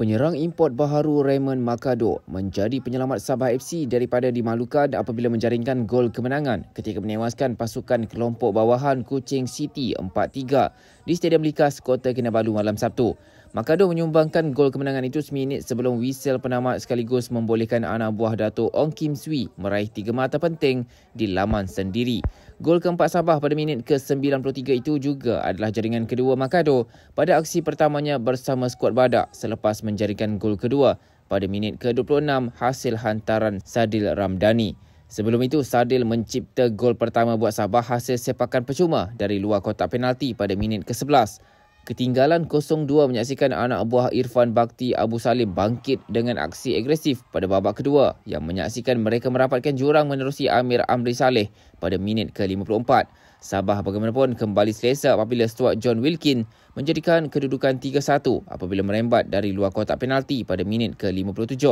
Penyerang import baharu Raymond Makado menjadi penyelamat Sabah FC daripada dimalukan apabila menjaringkan gol kemenangan ketika menewaskan pasukan kelompok bawahan Kuching City 4-3 di Stadium Likas Kota Kinabalu malam Sabtu. Makado menyumbangkan gol kemenangan itu seminit sebelum Wiesel penamat sekaligus membolehkan anak buah Dato' Ong Kim Sui meraih tiga mata penting di laman sendiri. Gol keempat Sabah pada minit ke-93 itu juga adalah jaringan kedua Makado pada aksi pertamanya bersama skuad badak selepas menjaringkan gol kedua pada minit ke-26 hasil hantaran Sadil Ramdani. Sebelum itu, Sadil mencipta gol pertama buat Sabah hasil sepakan percuma dari luar kotak penalti pada minit ke-11. Ketinggalan 0-2 menyaksikan anak buah Irfan Bakti Abu Salim bangkit dengan aksi agresif pada babak kedua yang menyaksikan mereka merapatkan jurang menerusi Amir Amri Saleh pada minit ke-54. Sabah bagaimanapun kembali selesa apabila Stuart John Wilkin menjadikan kedudukan 3-1 apabila merembat dari luar kotak penalti pada minit ke-57.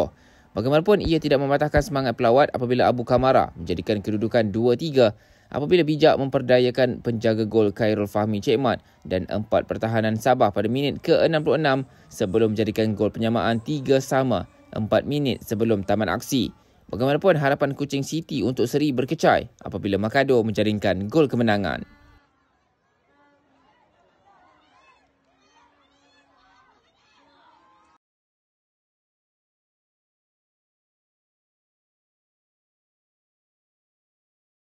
Bagaimanapun ia tidak mematahkan semangat pelawat apabila Abu Kamara menjadikan kedudukan 2-3 apabila bijak memperdayakan penjaga gol Khairul Fahmi Cik dan empat pertahanan Sabah pada minit ke-66 sebelum menjadikan gol penyamaan 3 sama 4 minit sebelum taman aksi. Bagaimanapun harapan Kucing City untuk seri berkecai apabila Makado menjaringkan gol kemenangan.